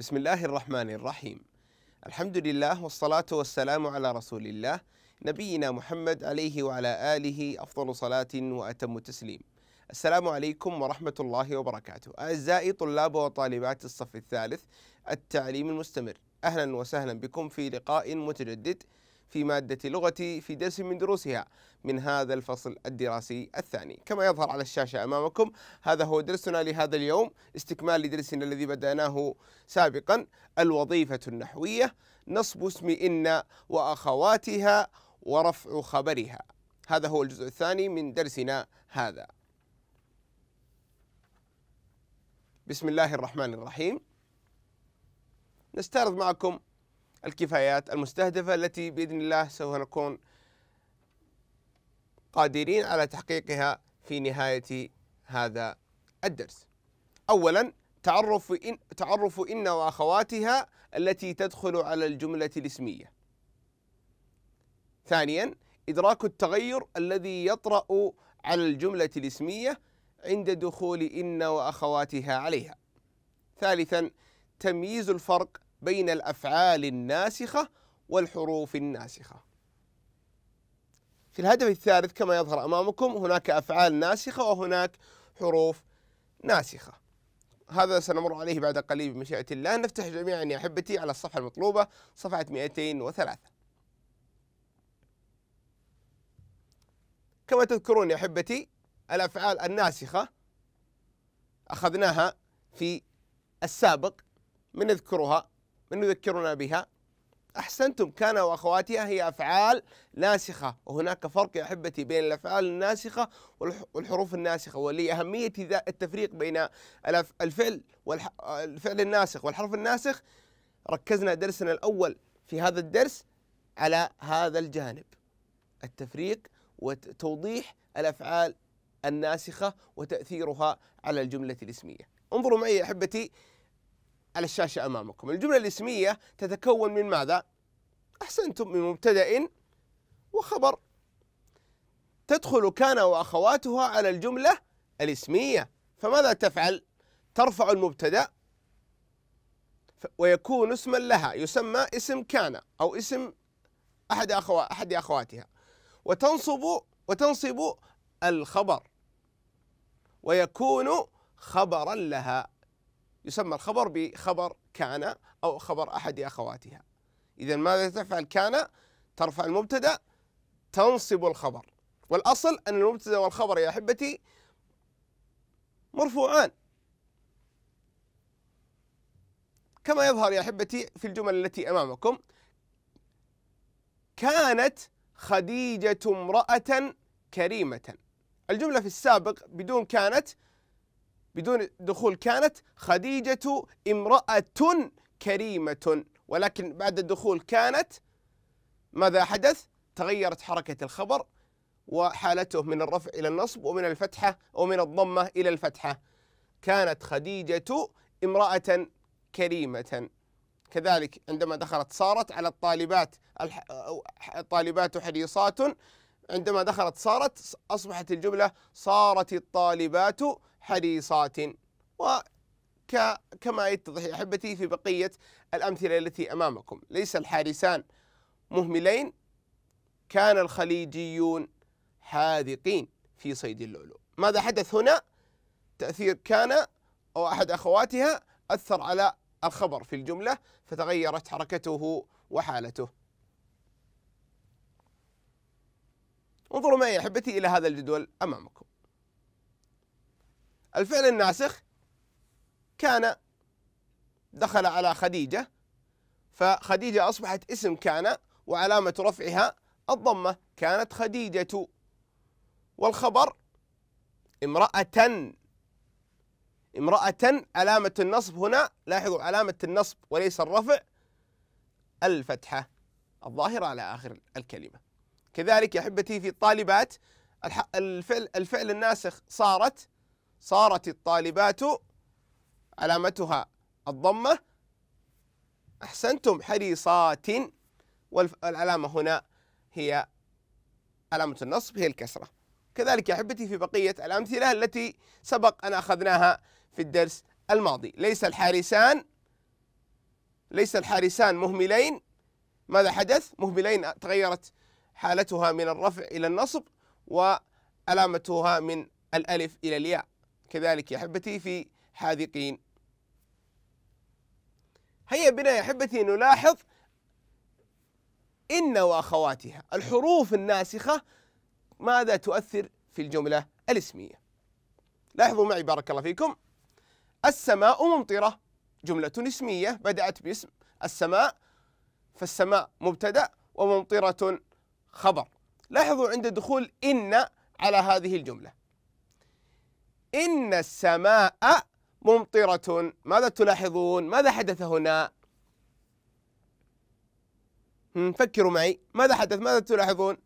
بسم الله الرحمن الرحيم الحمد لله والصلاة والسلام على رسول الله نبينا محمد عليه وعلى آله أفضل صلاة وأتم تسليم السلام عليكم ورحمة الله وبركاته أعزائي طلاب وطالبات الصف الثالث التعليم المستمر أهلا وسهلا بكم في لقاء متجدد في مادة لغتي في درس من دروسها من هذا الفصل الدراسي الثاني كما يظهر على الشاشة أمامكم هذا هو درسنا لهذا اليوم استكمال لدرسنا الذي بدأناه سابقا الوظيفة النحوية نصب اسم إن وأخواتها ورفع خبرها هذا هو الجزء الثاني من درسنا هذا بسم الله الرحمن الرحيم نستعرض معكم الكفايات المستهدفة التي بإذن الله سوف نكون قادرين على تحقيقها في نهاية هذا الدرس أولا تعرف إن, تعرف إن وأخواتها التي تدخل على الجملة الاسمية ثانيا إدراك التغير الذي يطرأ على الجملة الاسمية عند دخول إن وأخواتها عليها ثالثا تمييز الفرق بين الافعال الناسخه والحروف الناسخه. في الهدف الثالث كما يظهر امامكم هناك افعال ناسخه وهناك حروف ناسخه. هذا سنمر عليه بعد قليل بمشيئه الله، نفتح جميعا يا احبتي على الصفحه المطلوبه صفحه 203. كما تذكرون يا احبتي الافعال الناسخه اخذناها في السابق من نذكرها من يذكرنا بها أحسنتم كان وأخواتها هي أفعال ناسخة وهناك فرق يا أحبتي بين الأفعال الناسخة والحروف الناسخة ولأهمية التفريق بين الفعل والفعل الناسخ والحرف الناسخ ركزنا درسنا الأول في هذا الدرس على هذا الجانب التفريق وتوضيح الأفعال الناسخة وتأثيرها على الجملة الاسمية انظروا معي يا أحبتي على الشاشة أمامكم الجملة الاسمية تتكون من ماذا؟ أحسنتم من مبتدأ وخبر تدخل كان وأخواتها على الجملة الاسمية فماذا تفعل؟ ترفع المبتدأ ويكون اسما لها يسمى اسم كان أو اسم أحد أخوة أحد أخواتها وتنصب وتنصب الخبر ويكون خبرا لها يسمى الخبر بخبر كان أو خبر أحد أخواتها إذا ماذا تفعل كان ترفع المبتدأ تنصب الخبر والأصل أن المبتدأ والخبر يا أحبتي مرفوعان كما يظهر يا أحبتي في الجمل التي أمامكم كانت خديجة امرأة كريمة الجملة في السابق بدون كانت بدون دخول كانت خديجة امرأة كريمة ولكن بعد الدخول كانت ماذا حدث؟ تغيرت حركة الخبر وحالته من الرفع إلى النصب ومن الفتحة ومن الضمة إلى الفتحة كانت خديجة امرأة كريمة كذلك عندما دخلت صارت على الطالبات الطالبات حريصات عندما دخلت صارت أصبحت الجملة صارت الطالبات حريصات وكما يتضح يا احبتي في بقيه الامثله التي امامكم ليس الحارسان مهملين كان الخليجيون حاذقين في صيد اللؤلؤ ماذا حدث هنا تاثير كان او احد اخواتها اثر على الخبر في الجمله فتغيرت حركته وحالته انظروا معي يا احبتي الى هذا الجدول امامكم الفعل الناسخ كان دخل على خديجة فخديجة أصبحت اسم كان وعلامة رفعها الضمة كانت خديجة والخبر امرأة امرأة علامة النصب هنا لاحظوا علامة النصب وليس الرفع الفتحة الظاهرة على آخر الكلمة كذلك يا أحبتي في الطالبات الفعل, الفعل الناسخ صارت صارت الطالبات علامتها الضمة أحسنتم حريصات والعلامة هنا هي علامة النصب هي الكسرة كذلك يا أحبتي في بقية الأمثلة التي سبق أن أخذناها في الدرس الماضي ليس الحارسان ليس الحارسان مهملين ماذا حدث؟ مهملين تغيرت حالتها من الرفع إلى النصب وعلامتها من الألف إلى الياء كذلك يا احبتي في حاذقين هيا بنا يا احبتي نلاحظ ان واخواتها الحروف الناسخه ماذا تؤثر في الجمله الاسميه لاحظوا معي بارك الله فيكم السماء ممطره جمله اسميه بدات باسم السماء فالسماء مبتدا وممطره خبر لاحظوا عند دخول ان على هذه الجمله إن السماء ممطرة ماذا تلاحظون ماذا حدث هنا فكروا معي ماذا حدث ماذا تلاحظون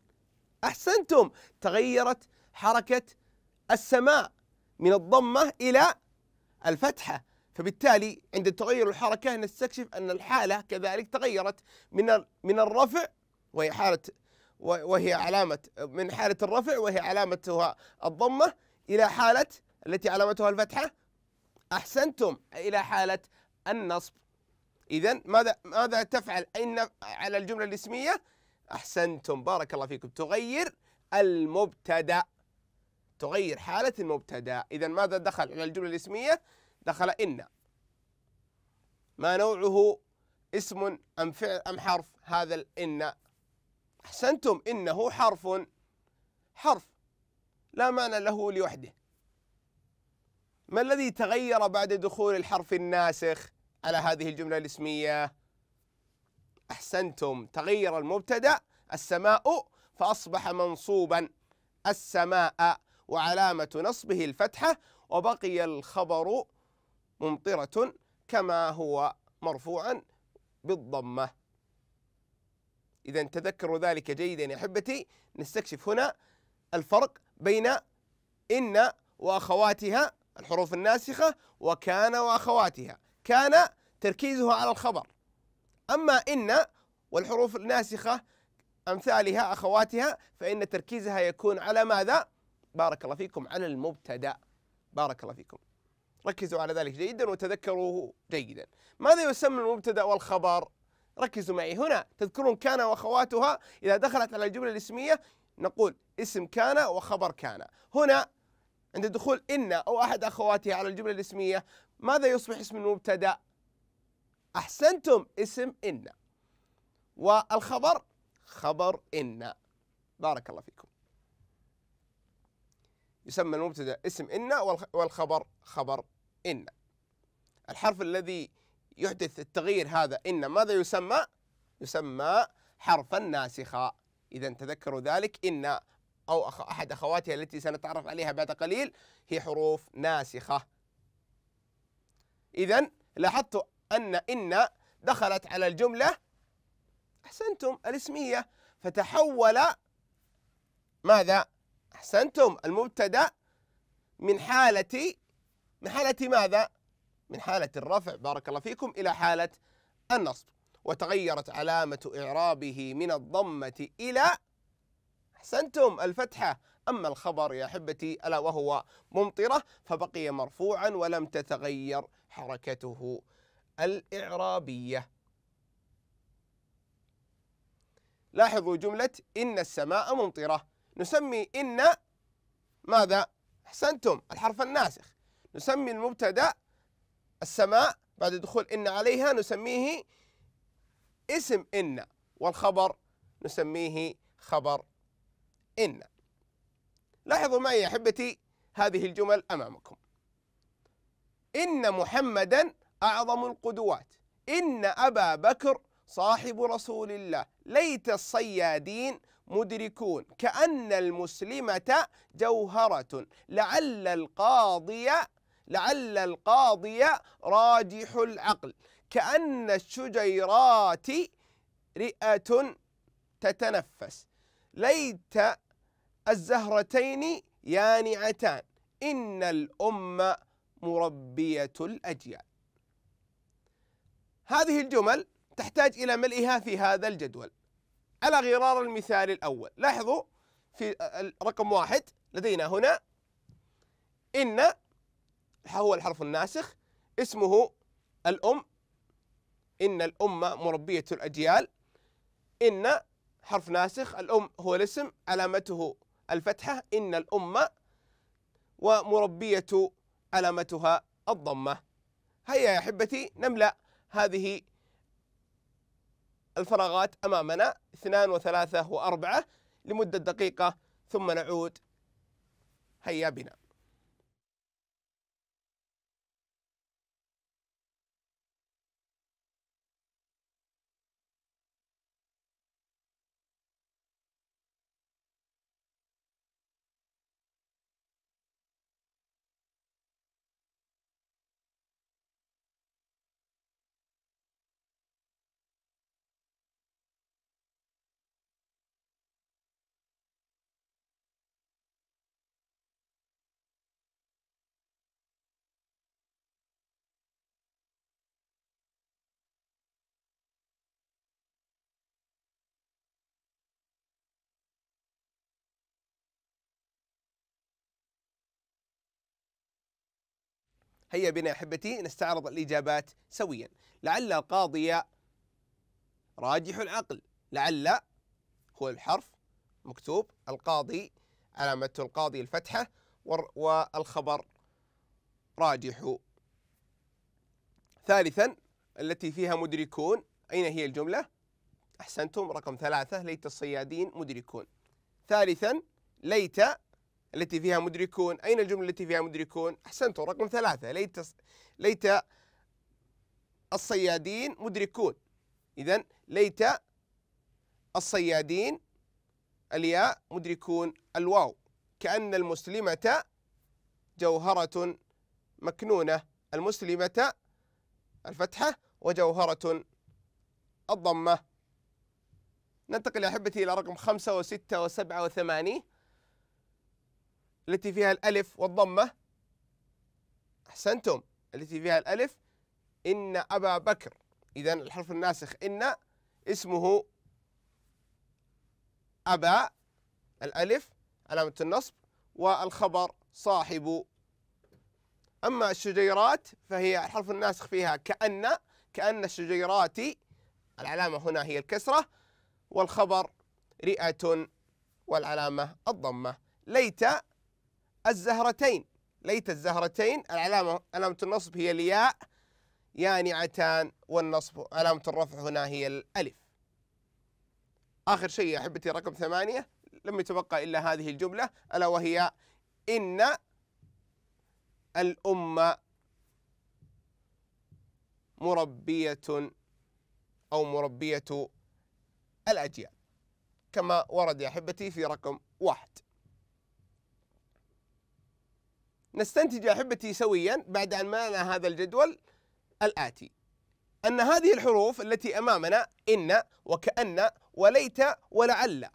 أحسنتم تغيرت حركة السماء من الضمة إلى الفتحة فبالتالي عند تغير الحركة نستكشف أن الحالة كذلك تغيرت من من الرفع وهي حالة وهي علامة من حالة الرفع وهي علامتها الضمة إلى حالة التي علامتها الفتحة أحسنتم إلى حالة النصب إذا ماذا ماذا تفعل أين على الجملة الاسمية أحسنتم بارك الله فيكم تغير المبتدأ تغير حالة المبتدأ إذا ماذا دخل على الجملة الاسمية دخل إن ما نوعه اسم أم فعل أم حرف هذا الإن أحسنتم إنه حرف حرف لا معنى له لوحده ما الذي تغير بعد دخول الحرف الناسخ على هذه الجملة الاسمية؟ أحسنتم تغير المبتدأ السماء فأصبح منصوبا السماء وعلامة نصبه الفتحة وبقي الخبر ممطرة كما هو مرفوعا بالضمة إذا تذكروا ذلك جيدا يا أحبتي نستكشف هنا الفرق بين إن وأخواتها الحروف الناسخة وكان وأخواتها كان تركيزه على الخبر أما إن والحروف الناسخة أمثالها أخواتها فإن تركيزها يكون على ماذا؟ بارك الله فيكم على المبتدأ بارك الله فيكم ركزوا على ذلك جيدا وتذكروه جيدا ماذا يسمى المبتدأ والخبر؟ ركزوا معي هنا تذكرون كان وأخواتها إذا دخلت على الجملة الاسمية نقول اسم كان وخبر كان هنا عند دخول إن أو أحد أخواته على الجملة الاسمية ماذا يصبح اسم المبتدأ؟ أحسنتم اسم إن والخبر خبر إن بارك الله فيكم يسمى المبتدأ اسم إن والخبر خبر إن الحرف الذي يحدث التغيير هذا إن ماذا يسمى؟ يسمى حرفا ناسخا إذا تذكروا ذلك إن أو أحد أخواتها التي سنتعرف عليها بعد قليل هي حروف ناسخة إذا لاحظت أن إن دخلت على الجملة أحسنتم الاسمية فتحول ماذا أحسنتم المبتدأ من حالة من حالة ماذا من حالة الرفع بارك الله فيكم إلى حالة النصب وتغيرت علامة إعرابه من الضمة إلى أحسنتم الفتحة أما الخبر يا أحبتي ألا وهو ممطرة فبقي مرفوعا ولم تتغير حركته الإعرابية لاحظوا جملة إن السماء ممطرة نسمي إن ماذا؟ أحسنتم الحرف الناسخ نسمي المبتدأ السماء بعد دخول إن عليها نسميه اسم إن والخبر نسميه خبر إن لاحظوا معي يا أحبتي هذه الجمل أمامكم إن محمدا أعظم القدوات إن أبا بكر صاحب رسول الله ليت الصيادين مدركون كأن المسلمة جوهرة لعل القاضي لعل القاضي راجح العقل كأن الشجيرات رئة تتنفس ليت الزهرتين يانعتان إن الأمة مربية الأجيال هذه الجمل تحتاج إلى ملئها في هذا الجدول على غرار المثال الأول لاحظوا في رقم واحد لدينا هنا إن هو الحرف الناسخ اسمه الأم إن الأمة مربية الأجيال إن حرف ناسخ الأم هو الاسم علامته الفتحة إن الأمة ومربية علامتها الضمة هيا يا أحبتي نملأ هذه الفراغات أمامنا اثنان وثلاثة وأربعة لمدة دقيقة ثم نعود هيا بنا هيا بنا احبتي نستعرض الاجابات سويا لعل القاضي راجح العقل لعل هو الحرف مكتوب القاضي علامة القاضي الفتحة والخبر راجح ثالثا التي فيها مدركون أين هي الجملة؟ أحسنتم رقم ثلاثة ليت الصيادين مدركون ثالثا ليت التي فيها مدركون أين الجملة التي فيها مدركون أحسنتم رقم ثلاثة ليت ليت الصيادين مدركون إذا ليت الصيادين الياء مدركون الواو كأن المسلمة جوهرة مكنونة المسلمة الفتحة وجوهرة الضمة ننتقل يا أحبتي إلى رقم خمسة وستة وسبعة وثمانين التي فيها الألف والضمة أحسنتم التي فيها الألف إن أبا بكر إذا الحرف الناسخ إن اسمه أبا الألف علامة النصب والخبر صاحب أما الشجيرات فهي الحرف الناسخ فيها كأن كأن الشجيرات العلامة هنا هي الكسرة والخبر رئة والعلامة الضمة ليت الزهرتين ليت الزهرتين العلامة علامة النصب هي الياء يانعتان يعني والنصب علامة الرفع هنا هي الألف آخر شيء يا أحبتي رقم ثمانية لم يتبقى إلا هذه الجملة ألا وهي إن الأمة مربية أو مربية الأجيال كما ورد يا أحبتي في رقم واحد نستنتج احبتي سويا بعد ان معنا هذا الجدول الاتي ان هذه الحروف التي امامنا ان وكان وليت ولعل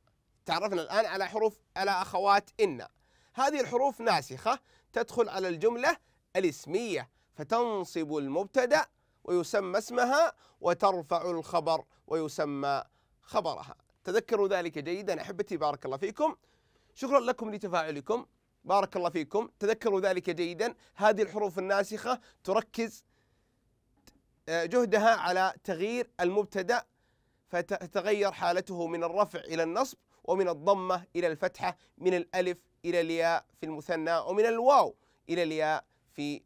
تعرفنا الان على حروف على اخوات ان هذه الحروف ناسخه تدخل على الجمله الاسميه فتنصب المبتدا ويسمى اسمها وترفع الخبر ويسمى خبرها تذكروا ذلك جيدا احبتي بارك الله فيكم شكرا لكم لتفاعلكم بارك الله فيكم تذكروا ذلك جيدا هذه الحروف الناسخة تركز آه، جهدها على تغيير المبتدأ فتتغير حالته من الرفع إلى النصب ومن الضمة إلى الفتحة من الألف إلى الياء في المثنى ومن الواو إلى الياء في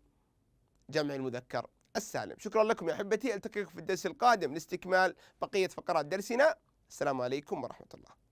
جمع المذكر السالم شكرا لكم يا أحبتي ألتقيكم في الدرس القادم لاستكمال بقية فقرات درسنا السلام عليكم ورحمة الله